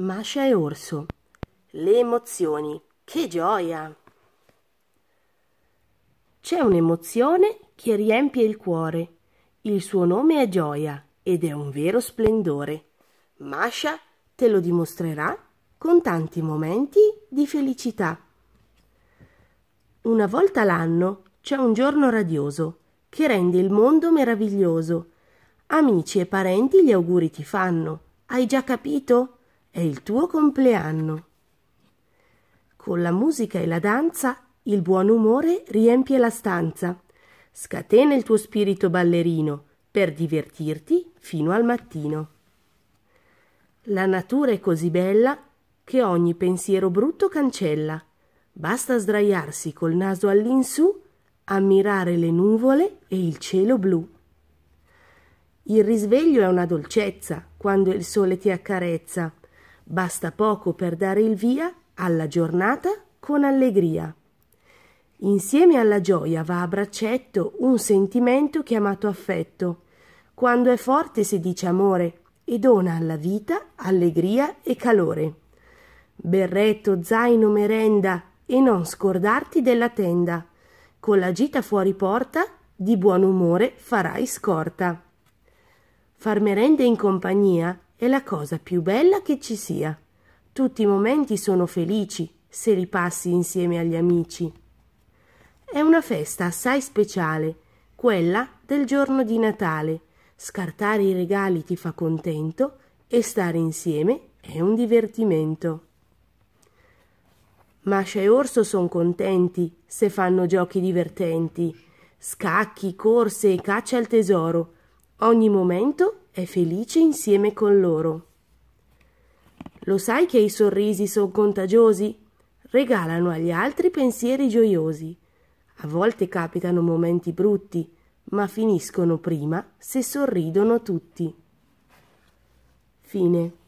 Mascia e Orso. Le emozioni. Che gioia! C'è un'emozione che riempie il cuore. Il suo nome è gioia ed è un vero splendore. Mascia te lo dimostrerà con tanti momenti di felicità. Una volta l'anno c'è un giorno radioso che rende il mondo meraviglioso. Amici e parenti gli auguri ti fanno. Hai già capito? È il tuo compleanno. Con la musica e la danza il buon umore riempie la stanza. Scatena il tuo spirito ballerino per divertirti fino al mattino. La natura è così bella che ogni pensiero brutto cancella. Basta sdraiarsi col naso all'insù, ammirare le nuvole e il cielo blu. Il risveglio è una dolcezza quando il sole ti accarezza Basta poco per dare il via alla giornata con allegria. Insieme alla gioia va a braccetto un sentimento chiamato affetto. Quando è forte si dice amore e dona alla vita allegria e calore. Berretto, zaino, merenda e non scordarti della tenda. Con la gita fuori porta di buon umore farai scorta. Far merenda in compagnia è la cosa più bella che ci sia. Tutti i momenti sono felici se li passi insieme agli amici. È una festa assai speciale, quella del giorno di Natale. Scartare i regali ti fa contento e stare insieme è un divertimento. Mascia e Orso sono contenti se fanno giochi divertenti, scacchi, corse e caccia al tesoro. Ogni momento è felice insieme con loro. Lo sai che i sorrisi sono contagiosi? Regalano agli altri pensieri gioiosi. A volte capitano momenti brutti, ma finiscono prima se sorridono tutti. Fine.